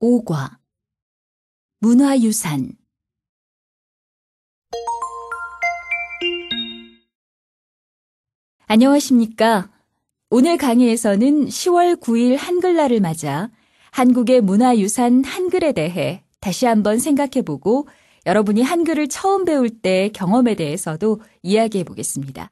오과 문화유산 안녕하십니까. 오늘 강의에서는 10월 9일 한글날을 맞아 한국의 문화유산 한글에 대해 다시 한번 생각해보고 여러분이 한글을 처음 배울 때 경험에 대해서도 이야기해 보겠습니다.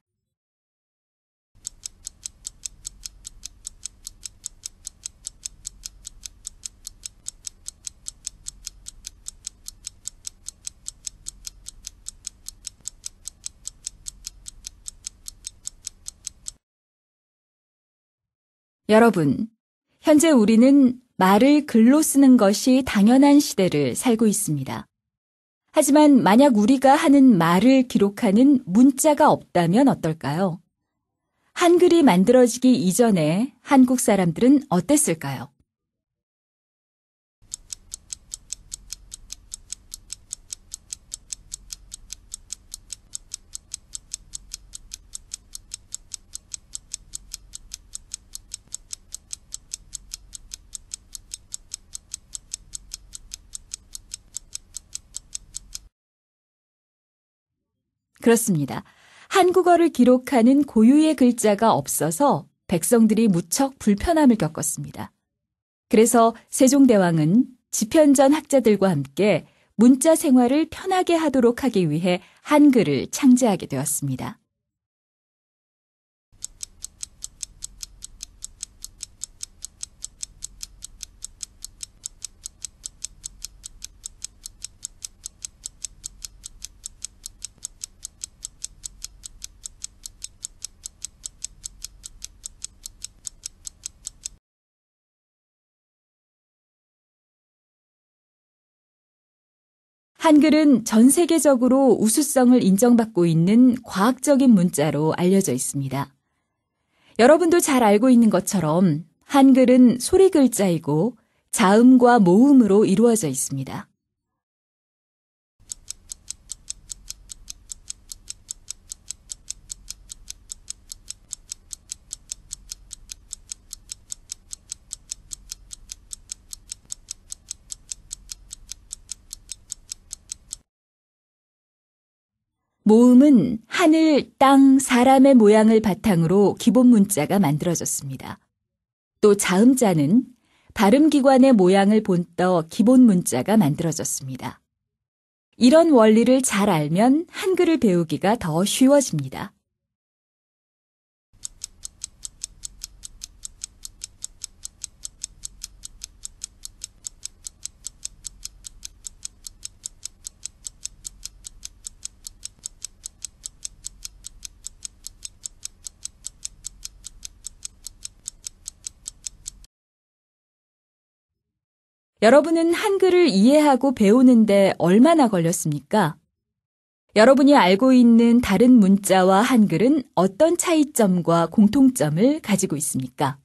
여러분, 현재 우리는 말을 글로 쓰는 것이 당연한 시대를 살고 있습니다. 하지만 만약 우리가 하는 말을 기록하는 문자가 없다면 어떨까요? 한글이 만들어지기 이전에 한국 사람들은 어땠을까요? 그렇습니다. 한국어를 기록하는 고유의 글자가 없어서 백성들이 무척 불편함을 겪었습니다. 그래서 세종대왕은 지편전 학자들과 함께 문자 생활을 편하게 하도록 하기 위해 한글을 창제하게 되었습니다. 한글은 전 세계적으로 우수성을 인정받고 있는 과학적인 문자로 알려져 있습니다. 여러분도 잘 알고 있는 것처럼 한글은 소리 글자이고 자음과 모음으로 이루어져 있습니다. 모음은 하늘, 땅, 사람의 모양을 바탕으로 기본 문자가 만들어졌습니다. 또 자음자는 발음기관의 모양을 본떠 기본 문자가 만들어졌습니다. 이런 원리를 잘 알면 한글을 배우기가 더 쉬워집니다. 여러분은 한글을 이해하고 배우는데 얼마나 걸렸습니까? 여러분이 알고 있는 다른 문자와 한글은 어떤 차이점과 공통점을 가지고 있습니까?